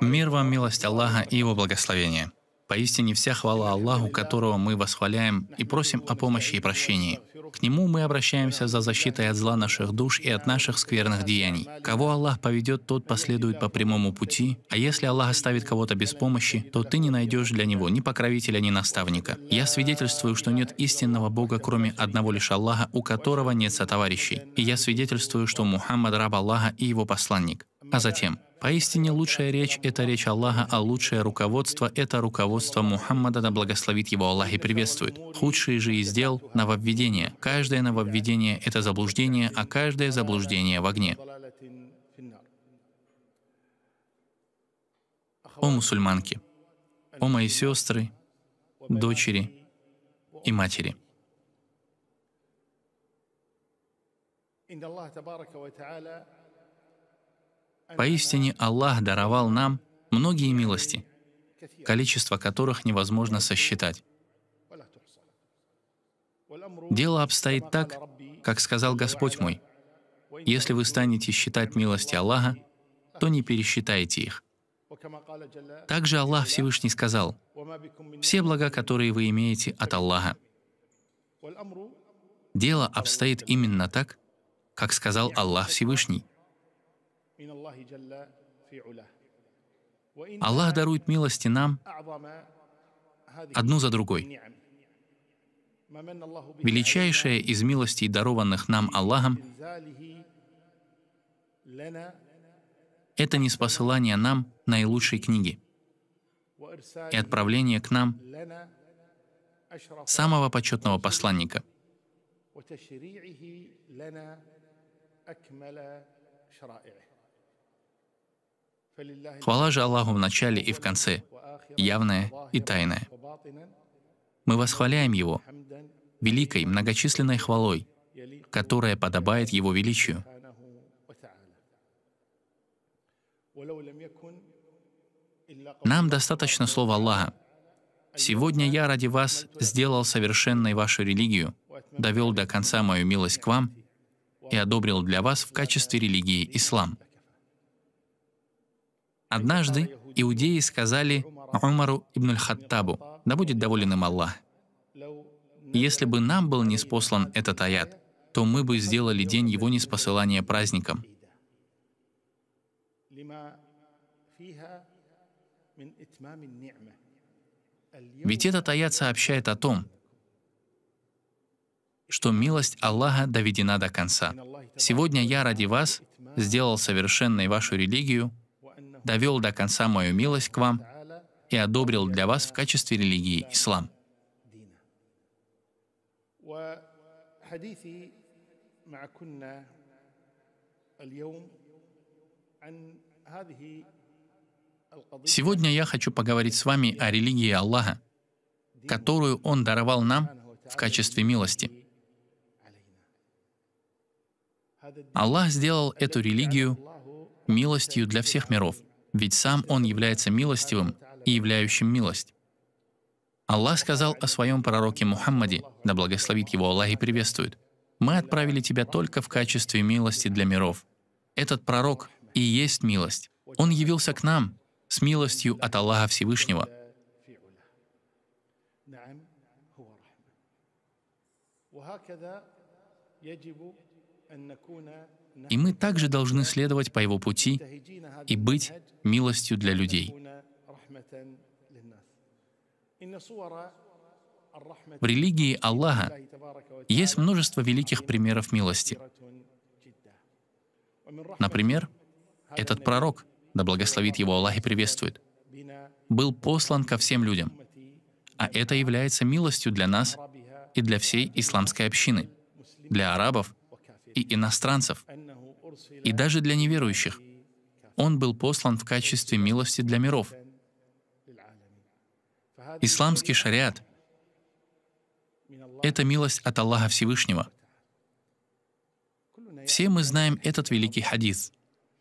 Мир вам, милость Аллаха и Его благословение. Поистине вся хвала Аллаху, которого мы восхваляем и просим о помощи и прощении. К Нему мы обращаемся за защитой от зла наших душ и от наших скверных деяний. Кого Аллах поведет, тот последует по прямому пути, а если Аллах оставит кого-то без помощи, то ты не найдешь для него ни покровителя, ни наставника. Я свидетельствую, что нет истинного Бога, кроме одного лишь Аллаха, у которого нет сотоварищей. И я свидетельствую, что Мухаммад раб Аллаха и его посланник. А затем, поистине лучшая речь — это речь Аллаха, а лучшее руководство — это руководство Мухаммада, да благословит его Аллах и приветствует. Худшие же из дел — нововведение. Каждое нововведение — это заблуждение, а каждое заблуждение — в огне. О мусульманки, о мои сестры, дочери и матери. إن الله تبارك وتعالى Поистине Аллах даровал нам многие милости, количество которых невозможно сосчитать. Дело обстоит так, как сказал Господь мой, «Если вы станете считать милости Аллаха, то не пересчитайте их». Также Аллах Всевышний сказал, «Все блага, которые вы имеете от Аллаха». Дело обстоит именно так, как сказал Аллах Всевышний – Аллах дарует милости нам одну за другой. Величайшая из милостей, дарованных нам Аллахом, это не спосылание нам наилучшей книги и отправление к нам самого почетного посланника. وتشريعه لنا اكمل شرائعه Хвала же Аллаху в начале и в конце, явное и тайное. Мы восхваляем Его великой многочисленной хвалой, которая подобает Его величию. Нам достаточно слова Аллаха. «Сегодня я ради вас сделал совершенной вашу религию, довел до конца мою милость к вам и одобрил для вас в качестве религии ислам». Однажды иудеи сказали Умару ибн Хаттабу, да будет доволен им Аллах, если бы нам был не неспослан этот аят, то мы бы сделали день его неспосылания праздником. Ведь этот аят сообщает о том, что милость Аллаха доведена до конца. Сегодня я ради вас сделал совершенной вашу религию довел до конца мою милость к вам и одобрил для вас в качестве религии ислам. Сегодня я хочу поговорить с вами о религии Аллаха, которую Он даровал нам в качестве милости. Аллах сделал эту религию милостью для всех миров ведь сам Он является милостивым и являющим милость. Аллах сказал о своем пророке Мухаммаде, да благословит его Аллах и приветствует, «Мы отправили тебя только в качестве милости для миров. Этот пророк и есть милость. Он явился к нам с милостью от Аллаха Всевышнего». وهكذا и мы также должны следовать по его пути и быть милостью для людей. В религии Аллаха есть множество великих примеров милости. Например, этот пророк, да благословит его Аллах и приветствует, был послан ко всем людям, а это является милостью для нас и для всей исламской общины, для арабов и иностранцев — и даже для неверующих. Он был послан в качестве милости для миров. Исламский шариат — это милость от Аллаха Всевышнего. Все мы знаем этот великий хадис.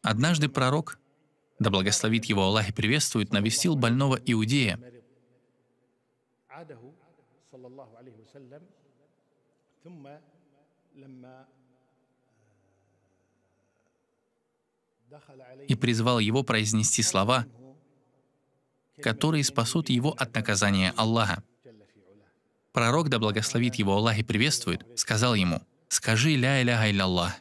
Однажды пророк, да благословит его Аллах и приветствует, навестил больного иудея. и призвал его произнести слова, которые спасут его от наказания Аллаха. Пророк, да благословит его Аллах и приветствует, сказал ему, «Скажи ля иляха илляллах».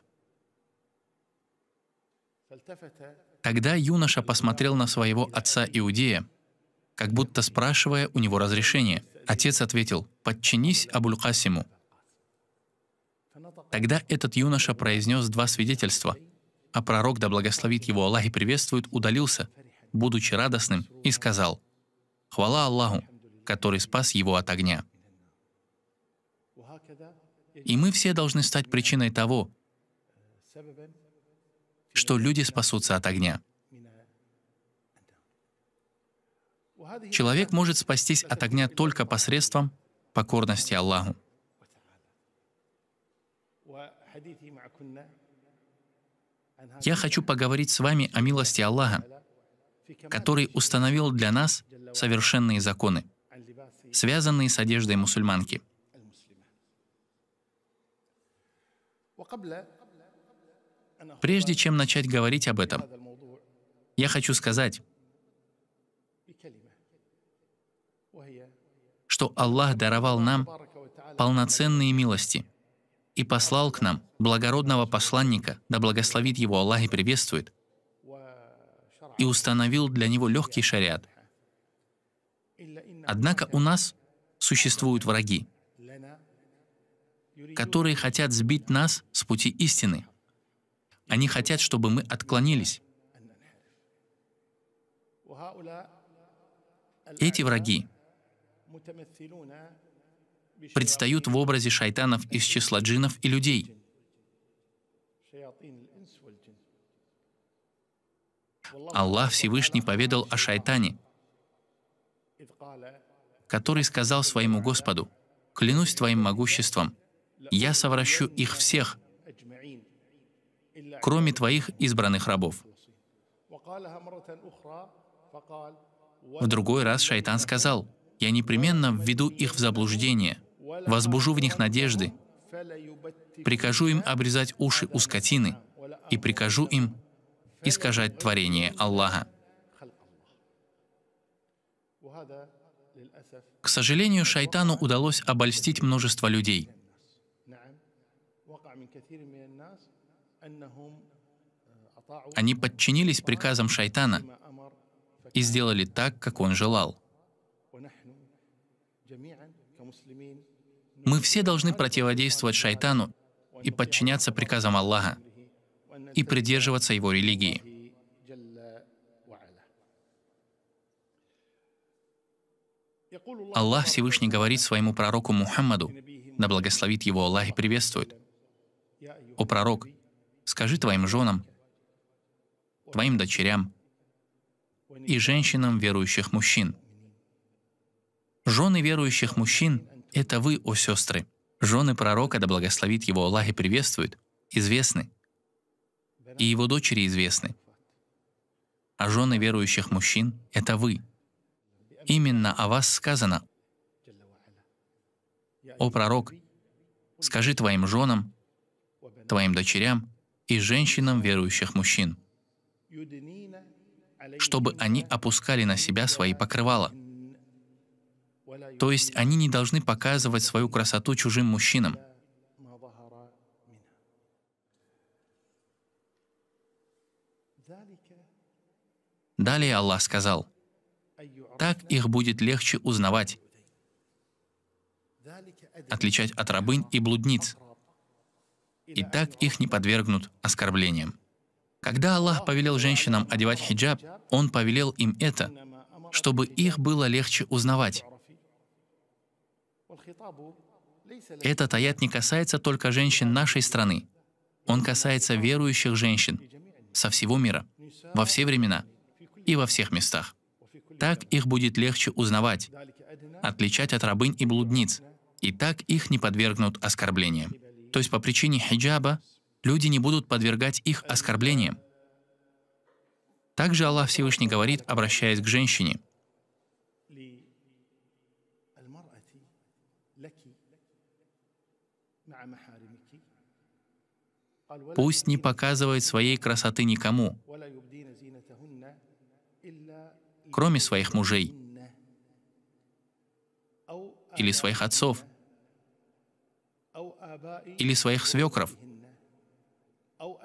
Тогда юноша посмотрел на своего отца Иудея, как будто спрашивая у него разрешения. Отец ответил, «Подчинись Абуль-Касиму». Тогда этот юноша произнес два свидетельства – а пророк, да благословит его Аллах и приветствует, удалился, будучи радостным, и сказал, «Хвала Аллаху, который спас его от огня». И мы все должны стать причиной того, что люди спасутся от огня. Человек может спастись от огня только посредством покорности Аллаху. Я хочу поговорить с вами о милости Аллаха, который установил для нас совершенные законы, связанные с одеждой мусульманки. Прежде чем начать говорить об этом, я хочу сказать, что Аллах даровал нам полноценные милости — и послал к нам благородного посланника, да благословит его Аллах и приветствует, и установил для него легкий шариат. Однако у нас существуют враги, которые хотят сбить нас с пути истины. Они хотят, чтобы мы отклонились. Эти враги предстают в образе шайтанов из числа джинов и людей. Аллах Всевышний поведал о шайтане, который сказал своему Господу, «Клянусь твоим могуществом, я совращу их всех, кроме твоих избранных рабов». В другой раз шайтан сказал, «Я непременно введу их в заблуждение» возбужу в них надежды, прикажу им обрезать уши у скотины и прикажу им искажать творение Аллаха. К сожалению, шайтану удалось обольстить множество людей. Они подчинились приказам шайтана и сделали так, как он желал. Мы все должны противодействовать шайтану и подчиняться приказам Аллаха и придерживаться его религии. Аллах Всевышний говорит своему пророку Мухаммаду, да благословит его Аллах и приветствует. «О пророк, скажи твоим женам, твоим дочерям и женщинам верующих мужчин». Жены верующих мужчин это вы, о сестры, жены пророка, да благословит его Аллах и приветствует, известны, и его дочери известны. А жены верующих мужчин — это вы. Именно о вас сказано, «О пророк, скажи твоим женам, твоим дочерям и женщинам верующих мужчин, чтобы они опускали на себя свои покрывала». То есть они не должны показывать свою красоту чужим мужчинам. Далее Аллах сказал, «Так их будет легче узнавать, отличать от рабынь и блудниц, и так их не подвергнут оскорблениям». Когда Аллах повелел женщинам одевать хиджаб, Он повелел им это, чтобы их было легче узнавать. Этот аят не касается только женщин нашей страны. Он касается верующих женщин со всего мира, во все времена и во всех местах. Так их будет легче узнавать, отличать от рабынь и блудниц, и так их не подвергнут оскорблениям. То есть по причине хиджаба люди не будут подвергать их оскорблениям. Также Аллах Всевышний говорит, обращаясь к женщине, Пусть не показывает своей красоты никому, кроме своих мужей или своих отцов, или своих свекров,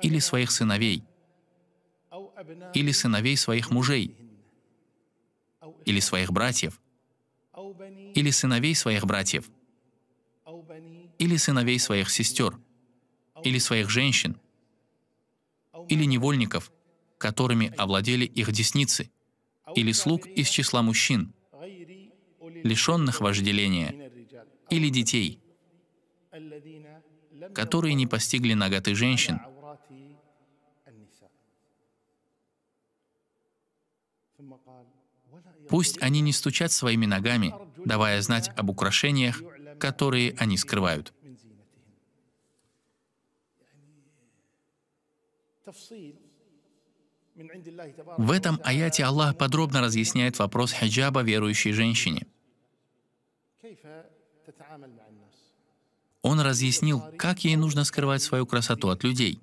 или своих сыновей, или сыновей своих мужей, или своих братьев, или сыновей своих братьев, или сыновей своих сестер, или своих женщин, или невольников, которыми овладели их десницы, или слуг из числа мужчин, лишенных вожделения, или детей, которые не постигли наготы женщин, Пусть они не стучат своими ногами, давая знать об украшениях, которые они скрывают. В этом аяте Аллах подробно разъясняет вопрос хиджаба верующей женщине. Он разъяснил, как ей нужно скрывать свою красоту от людей.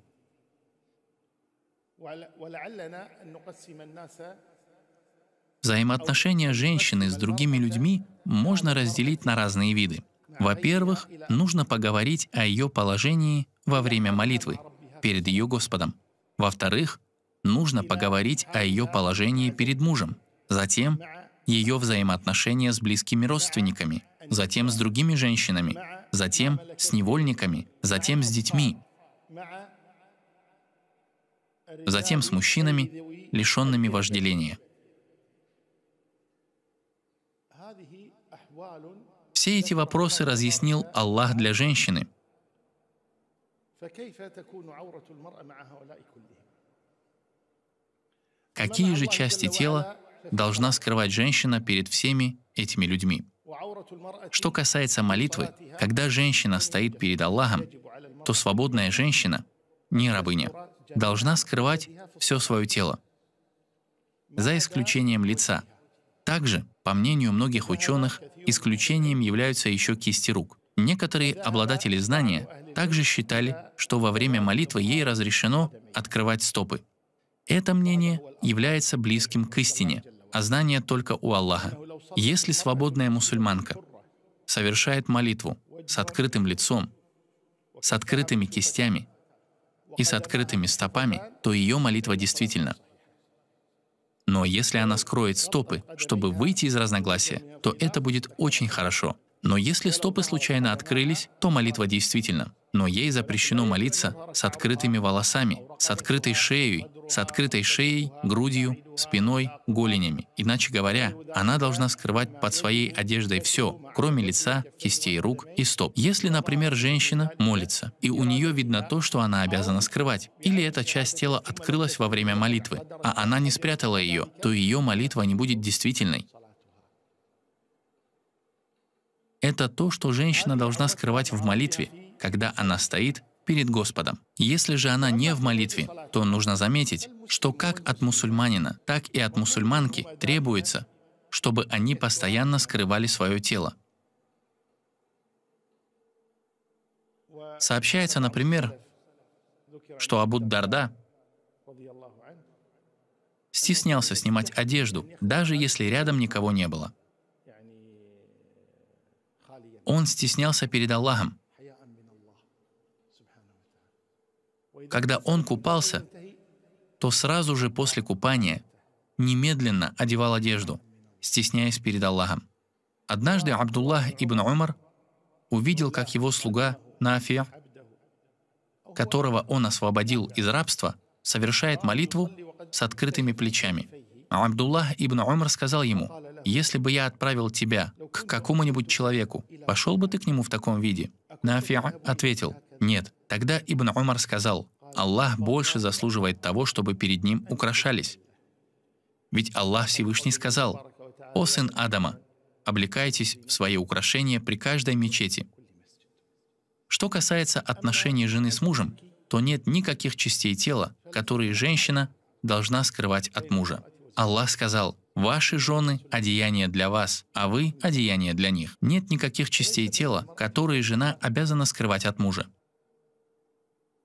Взаимоотношения женщины с другими людьми можно разделить на разные виды. Во-первых, нужно поговорить о ее положении во время молитвы перед ее Господом. Во-вторых, нужно поговорить о ее положении перед мужем, затем ее взаимоотношения с близкими родственниками, затем с другими женщинами, затем с невольниками, затем с детьми, затем с мужчинами, лишенными вожделения. Все эти вопросы разъяснил Аллах для женщины – فكيف تكون عورة المرأة مع هؤلاء كلهم؟ Какие же части тела должна скрывать женщина перед всеми этими людьми? Что касается молитвы, когда женщина стоит перед Аллахом, то свободная женщина, не рабыня, должна скрывать все свое тело, за исключением лица. Также, по мнению многих ученых, исключением являются еще кисти рук. Некоторые обладатели знания также считали, что во время молитвы ей разрешено открывать стопы. Это мнение является близким к истине, а знание только у Аллаха. Если свободная мусульманка совершает молитву с открытым лицом, с открытыми кистями и с открытыми стопами, то ее молитва действительно. Но если она скроет стопы, чтобы выйти из разногласия, то это будет очень хорошо — но если стопы случайно открылись, то молитва действительно. Но ей запрещено молиться с открытыми волосами, с открытой шеей, с открытой шеей, грудью, спиной, голенями. Иначе говоря, она должна скрывать под своей одеждой все, кроме лица, кистей рук и стоп. Если, например, женщина молится, и у нее видно то, что она обязана скрывать, или эта часть тела открылась во время молитвы, а она не спрятала ее, то ее молитва не будет действительной. Это то, что женщина должна скрывать в молитве, когда она стоит перед Господом. Если же она не в молитве, то нужно заметить, что как от мусульманина, так и от мусульманки требуется, чтобы они постоянно скрывали свое тело. Сообщается, например, что Абуд Дарда стеснялся снимать одежду, даже если рядом никого не было. Он стеснялся перед Аллахом. Когда он купался, то сразу же после купания немедленно одевал одежду, стесняясь перед Аллахом. Однажды Абдуллах ибн Умар увидел, как его слуга Нафия, которого он освободил из рабства, совершает молитву с открытыми плечами. А Абдуллах ибн Умар сказал ему, если бы я отправил тебя к какому-нибудь человеку, пошел бы ты к нему в таком виде? Нафиа ответил, нет. Тогда Ибн Умар сказал, Аллах больше заслуживает того, чтобы перед ним украшались. Ведь Аллах Всевышний сказал, «О сын Адама, облекайтесь в свои украшения при каждой мечети». Что касается отношений жены с мужем, то нет никаких частей тела, которые женщина должна скрывать от мужа. Аллах сказал, Ваши жены – одеяние для вас, а вы – одеяние для них. Нет никаких частей тела, которые жена обязана скрывать от мужа.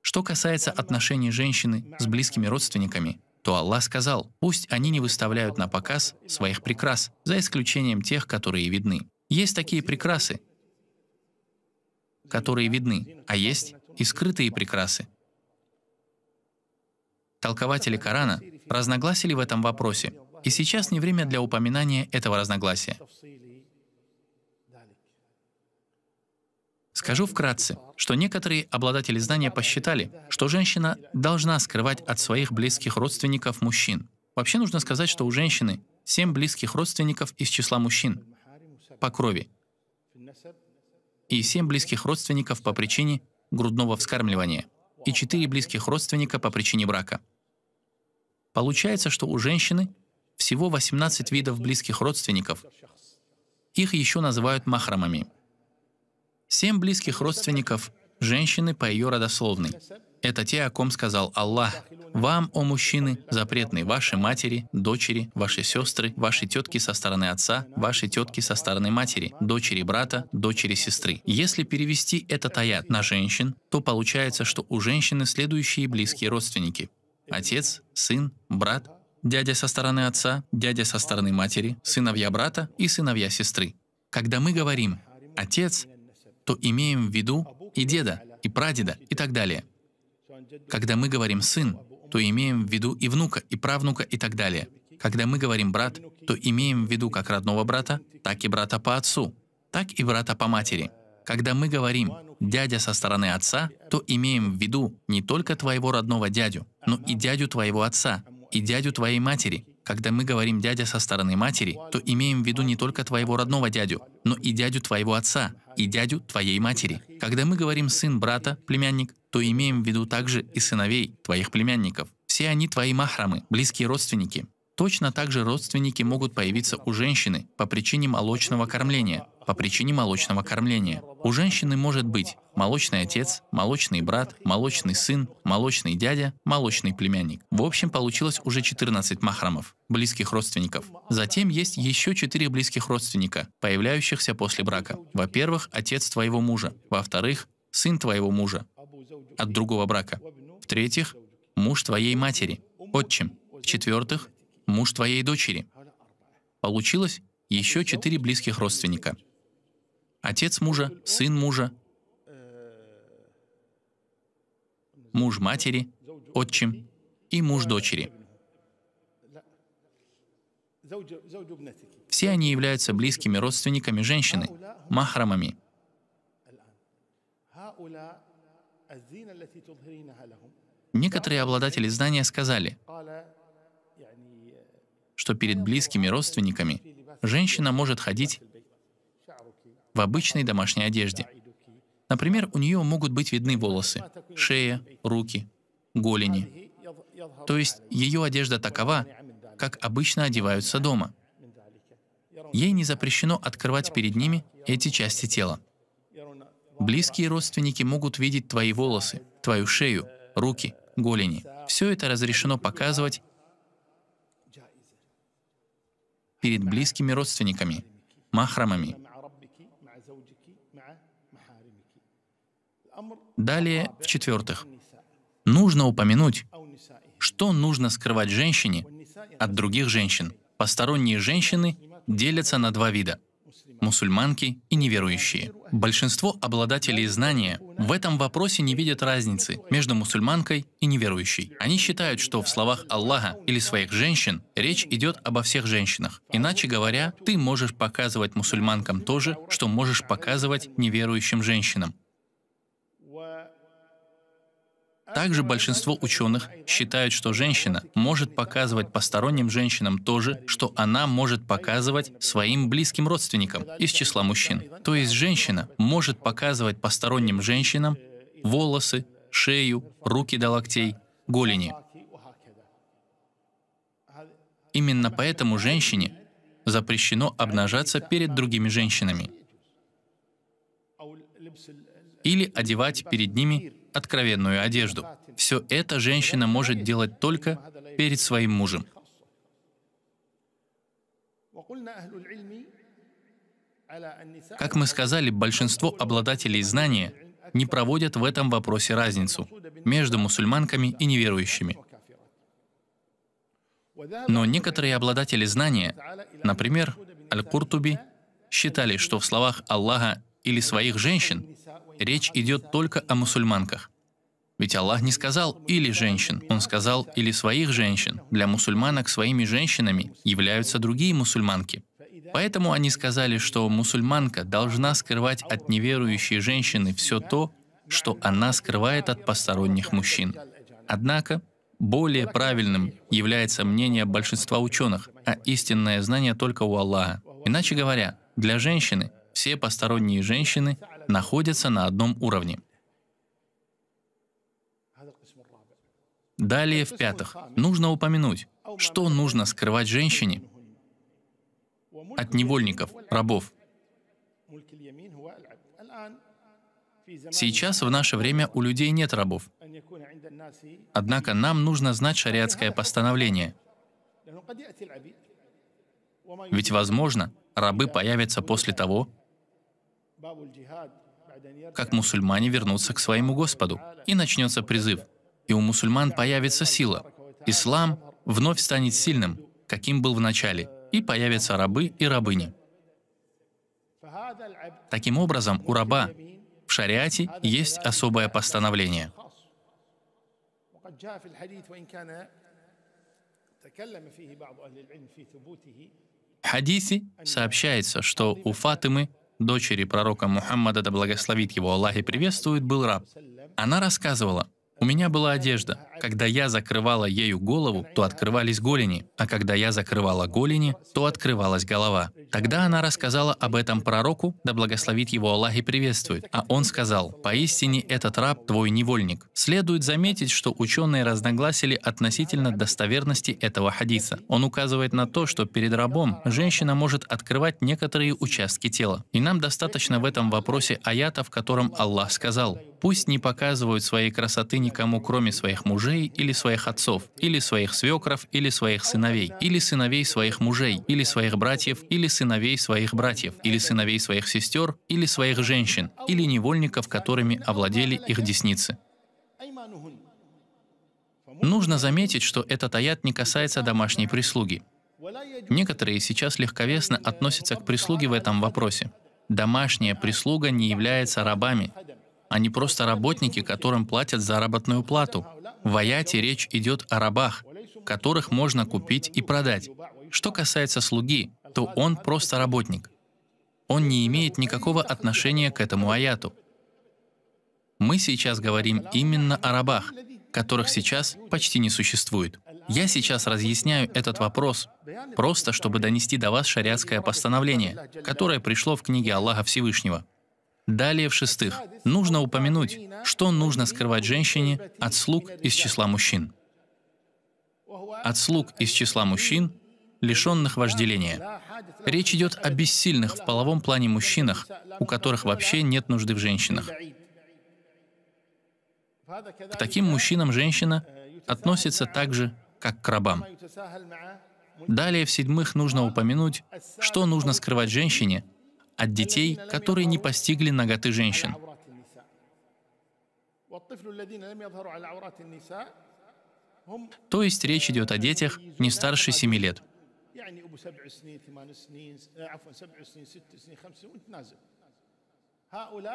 Что касается отношений женщины с близкими родственниками, то Аллах сказал, пусть они не выставляют на показ своих прикрас, за исключением тех, которые видны. Есть такие прикрасы, которые видны, а есть и скрытые прикрасы. Толкователи Корана разногласили в этом вопросе, и сейчас не время для упоминания этого разногласия. Скажу вкратце, что некоторые обладатели знания посчитали, что женщина должна скрывать от своих близких родственников мужчин. Вообще нужно сказать, что у женщины семь близких родственников из числа мужчин по крови и семь близких родственников по причине грудного вскармливания и четыре близких родственника по причине брака. Получается, что у женщины всего 18 видов близких родственников. Их еще называют махрамами. Семь близких родственников женщины по ее родословной. Это те, о ком сказал Аллах. Вам, о мужчины, запретны ваши матери, дочери, ваши сестры, ваши тетки со стороны отца, ваши тетки со стороны матери, дочери брата, дочери сестры. Если перевести этот аят на женщин, то получается, что у женщины следующие близкие родственники. Отец, сын, брат, дядя со стороны отца, дядя со стороны матери, сыновья брата и сыновья сестры. Когда мы говорим «отец», то имеем в виду и деда, и прадеда, и так далее. Когда мы говорим «сын», то имеем в виду и внука, и правнука, и так далее. Когда мы говорим «брат», то имеем в виду как родного брата, так и брата по отцу, так и брата по матери. Когда мы говорим «дядя со стороны отца», то имеем в виду не только твоего родного дядю, но и дядю твоего отца, и дядю твоей матери. Когда мы говорим «дядя со стороны матери», то имеем в виду не только твоего родного дядю, но и дядю твоего отца, и дядю твоей матери. Когда мы говорим «сын брата», «племянник», то имеем в виду также и сыновей, твоих племянников. Все они твои махрамы, близкие родственники. Точно так же родственники могут появиться у женщины по причине молочного кормления. По причине молочного кормления. У женщины может быть молочный отец, молочный брат, молочный сын, молочный дядя, молочный племянник. В общем, получилось уже 14 махрамов, близких родственников. Затем есть еще 4 близких родственника, появляющихся после брака. Во-первых, отец твоего мужа. Во-вторых, сын твоего мужа от другого брака. В-третьих, муж твоей матери, отчим. В-четвертых, муж твоей дочери. Получилось еще четыре близких родственника. Отец мужа, сын мужа, муж матери, отчим и муж дочери. Все они являются близкими родственниками женщины, махрамами. Некоторые обладатели знания сказали, что перед близкими родственниками женщина может ходить в обычной домашней одежде. Например, у нее могут быть видны волосы, шея, руки, голени. То есть ее одежда такова, как обычно одеваются дома. Ей не запрещено открывать перед ними эти части тела. Близкие родственники могут видеть твои волосы, твою шею, руки, голени. Все это разрешено показывать перед близкими родственниками, махрамами. Далее, в-четвертых, нужно упомянуть, что нужно скрывать женщине от других женщин. Посторонние женщины делятся на два вида мусульманки и неверующие. Большинство обладателей знания в этом вопросе не видят разницы между мусульманкой и неверующей. Они считают, что в словах Аллаха или своих женщин речь идет обо всех женщинах. Иначе говоря, ты можешь показывать мусульманкам то же, что можешь показывать неверующим женщинам. Также большинство ученых считают, что женщина может показывать посторонним женщинам то же, что она может показывать своим близким родственникам из числа мужчин. То есть женщина может показывать посторонним женщинам волосы, шею, руки до локтей, голени. Именно поэтому женщине запрещено обнажаться перед другими женщинами или одевать перед ними откровенную одежду. Все это женщина может делать только перед своим мужем. Как мы сказали, большинство обладателей знания не проводят в этом вопросе разницу между мусульманками и неверующими. Но некоторые обладатели знания, например, Аль-Куртуби, считали, что в словах Аллаха или своих женщин речь идет только о мусульманках. Ведь Аллах не сказал «или женщин», Он сказал «или своих женщин». Для мусульманок своими женщинами являются другие мусульманки. Поэтому они сказали, что мусульманка должна скрывать от неверующей женщины все то, что она скрывает от посторонних мужчин. Однако, более правильным является мнение большинства ученых, а истинное знание только у Аллаха. Иначе говоря, для женщины все посторонние женщины находятся на одном уровне. Далее, в пятых, нужно упомянуть, что нужно скрывать женщине от невольников, рабов. Сейчас в наше время у людей нет рабов. Однако нам нужно знать шариатское постановление. Ведь, возможно, рабы появятся после того, как мусульмане вернутся к своему Господу, и начнется призыв. И у мусульман появится сила. Ислам вновь станет сильным, каким был в начале, и появятся рабы и рабыни. Таким образом, у раба в шариате есть особое постановление. В хадисе сообщается, что у Фатымы дочери пророка Мухаммада, да благословит его Аллах и приветствует, был раб. Она рассказывала, у меня была одежда. Когда я закрывала ею голову, то открывались голени, а когда я закрывала голени, то открывалась голова. Тогда она рассказала об этом пророку, да благословит его Аллах и приветствует. А он сказал, «Поистине этот раб твой невольник». Следует заметить, что ученые разногласили относительно достоверности этого хадиса. Он указывает на то, что перед рабом женщина может открывать некоторые участки тела. И нам достаточно в этом вопросе аята, в котором Аллах сказал, Пусть не показывают своей красоты никому, кроме своих мужей или своих отцов, или своих свекров, или своих сыновей, или сыновей своих мужей, или своих братьев, или сыновей своих братьев, или сыновей своих сестер, или своих женщин, или невольников, которыми овладели их десницы. Нужно заметить, что этот аят не касается домашней прислуги. Некоторые сейчас легковесно относятся к прислуге в этом вопросе. Домашняя прислуга не является рабами, они просто работники, которым платят заработную плату. В аяте речь идет о рабах, которых можно купить и продать. Что касается слуги, то он просто работник. Он не имеет никакого отношения к этому аяту. Мы сейчас говорим именно о рабах, которых сейчас почти не существует. Я сейчас разъясняю этот вопрос, просто чтобы донести до вас шариатское постановление, которое пришло в книге Аллаха Всевышнего. Далее, в-шестых, нужно упомянуть, что нужно скрывать женщине от слуг из числа мужчин. От слуг из числа мужчин, лишенных вожделения. Речь идет о бессильных в половом плане мужчинах, у которых вообще нет нужды в женщинах. К таким мужчинам женщина относится так же, как к рабам. Далее, в-седьмых, нужно упомянуть, что нужно скрывать женщине от детей, которые не постигли ноготы женщин. То есть речь идет о детях не старше 7 лет.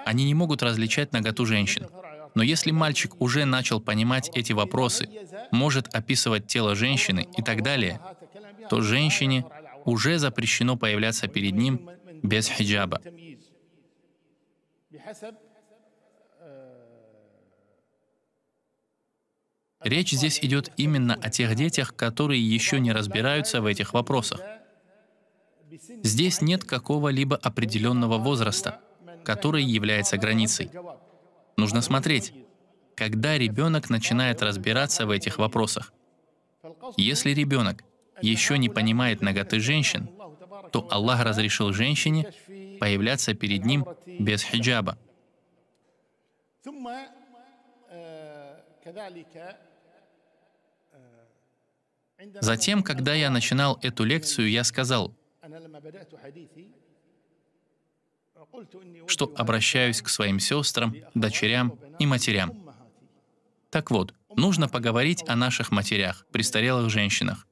Они не могут различать наготу женщин. Но если мальчик уже начал понимать эти вопросы, может описывать тело женщины и так далее, то женщине уже запрещено появляться перед ним без хиджаба. Речь здесь идет именно о тех детях, которые еще не разбираются в этих вопросах. Здесь нет какого-либо определенного возраста, который является границей. Нужно смотреть, когда ребенок начинает разбираться в этих вопросах. Если ребенок еще не понимает ноготы женщин, то Аллах разрешил женщине появляться перед ним без хиджаба. Затем, когда я начинал эту лекцию, я сказал, что обращаюсь к своим сестрам, дочерям и матерям. Так вот, нужно поговорить о наших матерях, престарелых женщинах.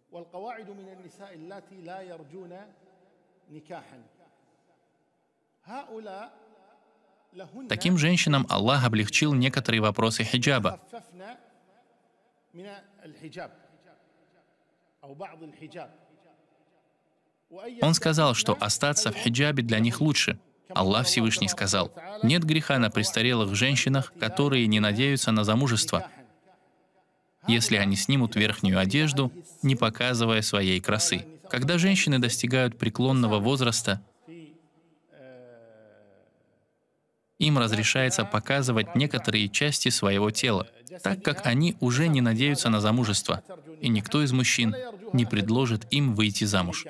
نكاحا هؤلاء Таким женщинам Аллах облегчил некоторые вопросы хиджаба. Он сказал, что остаться в хиджабе для них лучше. Аллах Всевышний сказал, нет греха на престарелых женщинах, которые не надеются на замужество, если они снимут верхнюю одежду, не показывая своей красы. Когда женщины достигают преклонного возраста, им разрешается показывать некоторые части своего тела, так как они уже не надеются на замужество, и никто из мужчин не предложит им выйти замуж.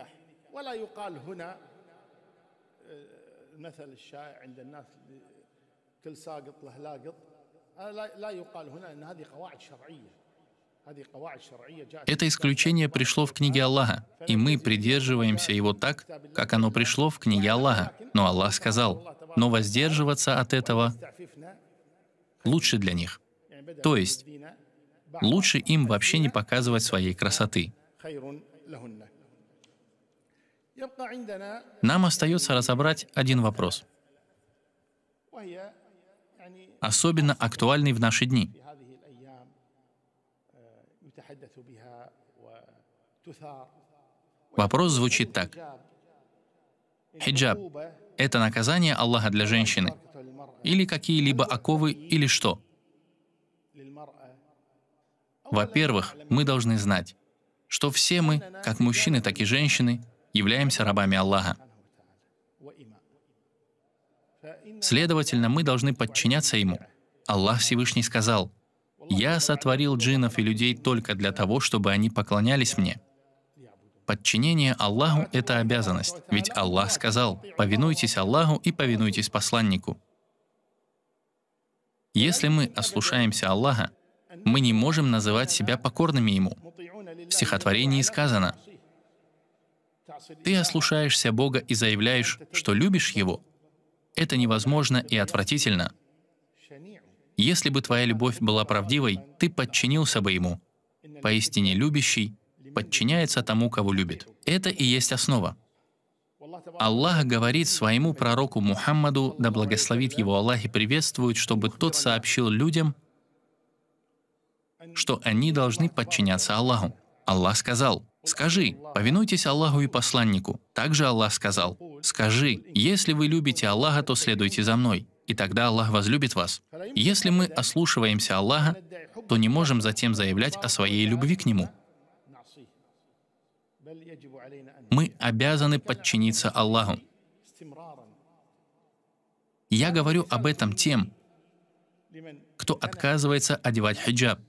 لا يقال هنا ان هذه قواعد شرعيه это исключение пришло в книге Аллаха, и мы придерживаемся его так, как оно пришло в книге Аллаха. Но Аллах сказал, но воздерживаться от этого лучше для них. То есть, лучше им вообще не показывать своей красоты. Нам остается разобрать один вопрос, особенно актуальный в наши дни — Вопрос звучит так. Хиджаб — это наказание Аллаха для женщины? Или какие-либо оковы, или что? Во-первых, мы должны знать, что все мы, как мужчины, так и женщины, являемся рабами Аллаха. Следовательно, мы должны подчиняться Ему. Аллах Всевышний сказал, я сотворил джинов и людей только для того, чтобы они поклонялись мне. Подчинение Аллаху — это обязанность, ведь Аллах сказал, «Повинуйтесь Аллаху и повинуйтесь посланнику». Если мы ослушаемся Аллаха, мы не можем называть себя покорными Ему. В стихотворении сказано, «Ты ослушаешься Бога и заявляешь, что любишь Его. Это невозможно и отвратительно». Если бы твоя любовь была правдивой, ты подчинился бы ему. Поистине любящий подчиняется тому, кого любит. Это и есть основа. Аллах говорит своему пророку Мухаммаду, да благословит его Аллах и приветствует, чтобы тот сообщил людям, что они должны подчиняться Аллаху. Аллах сказал, «Скажи, повинуйтесь Аллаху и посланнику». Также Аллах сказал, «Скажи, если вы любите Аллаха, то следуйте за мной» и тогда Аллах возлюбит вас. Если мы ослушиваемся Аллаха, то не можем затем заявлять о своей любви к Нему. Мы обязаны подчиниться Аллаху. Я говорю об этом тем, кто отказывается одевать хиджаб,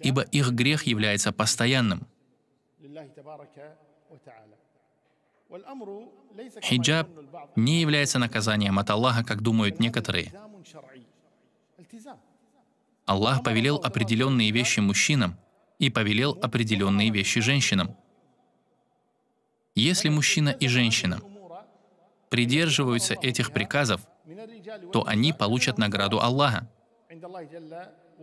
ибо их грех является постоянным. Хиджаб не является наказанием от Аллаха, как думают некоторые. Аллах повелел определенные вещи мужчинам и повелел определенные вещи женщинам. Если мужчина и женщина придерживаются этих приказов, то они получат награду Аллаха.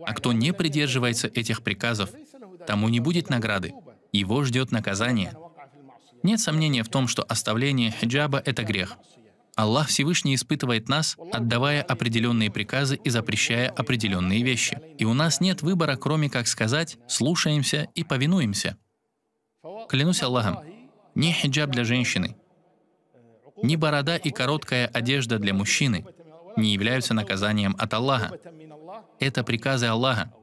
А кто не придерживается этих приказов, тому не будет награды, его ждет наказание. Нет сомнения в том, что оставление хиджаба — это грех. Аллах Всевышний испытывает нас, отдавая определенные приказы и запрещая определенные вещи. И у нас нет выбора, кроме как сказать «слушаемся и повинуемся». Клянусь Аллахом, ни хиджаб для женщины, ни борода и короткая одежда для мужчины не являются наказанием от Аллаха. Это приказы Аллаха,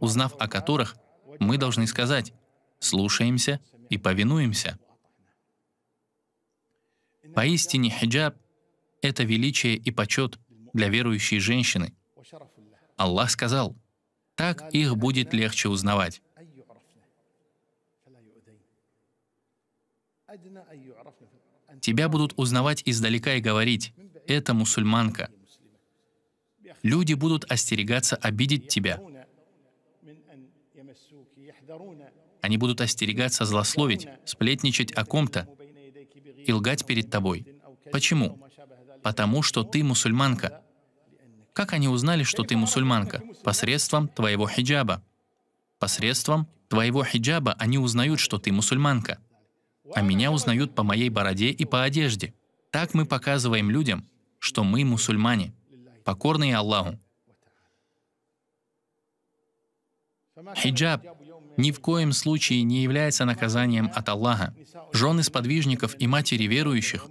узнав о которых, мы должны сказать «слушаемся и повинуемся. Поистине хиджаб — это величие и почет для верующей женщины. Аллах сказал, так их будет легче узнавать. Тебя будут узнавать издалека и говорить, это мусульманка. Люди будут остерегаться обидеть тебя, Они будут остерегаться злословить, сплетничать о ком-то и лгать перед тобой. Почему? Потому что ты мусульманка. Как они узнали, что ты мусульманка? Посредством твоего хиджаба. Посредством твоего хиджаба они узнают, что ты мусульманка. А меня узнают по моей бороде и по одежде. Так мы показываем людям, что мы мусульмане, покорные Аллаху. Хиджаб ни в коем случае не является наказанием от Аллаха. Жены сподвижников и матери верующих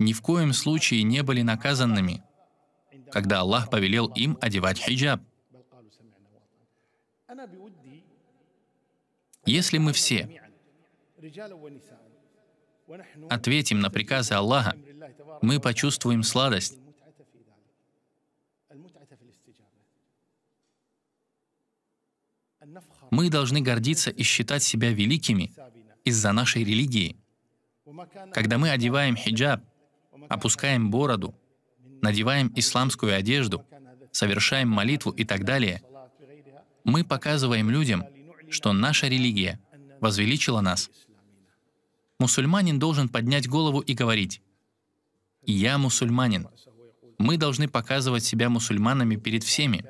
ни в коем случае не были наказанными, когда Аллах повелел им одевать хиджаб. Если мы все ответим на приказы Аллаха, мы почувствуем сладость, Мы должны гордиться и считать себя великими из-за нашей религии. Когда мы одеваем хиджаб, опускаем бороду, надеваем исламскую одежду, совершаем молитву и так далее, мы показываем людям, что наша религия возвеличила нас. Мусульманин должен поднять голову и говорить, «Я мусульманин». Мы должны показывать себя мусульманами перед всеми,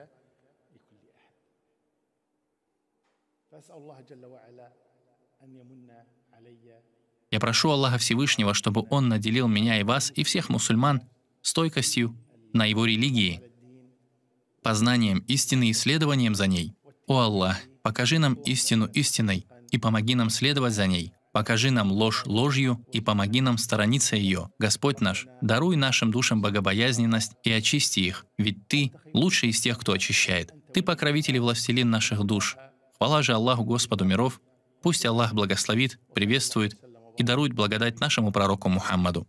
Я прошу Аллаха Всевышнего, чтобы Он наделил меня и вас, и всех мусульман, стойкостью на Его религии, познанием истины и следованием за ней. О Аллах, покажи нам истину истиной и помоги нам следовать за ней. Покажи нам ложь ложью и помоги нам сторониться ее. Господь наш, даруй нашим душам богобоязненность и очисти их, ведь Ты лучший из тех, кто очищает. Ты покровитель и властелин наших душ. Хвала же Аллаху Господу миров, пусть Аллах благословит, приветствует и дарует благодать нашему пророку Мухаммаду.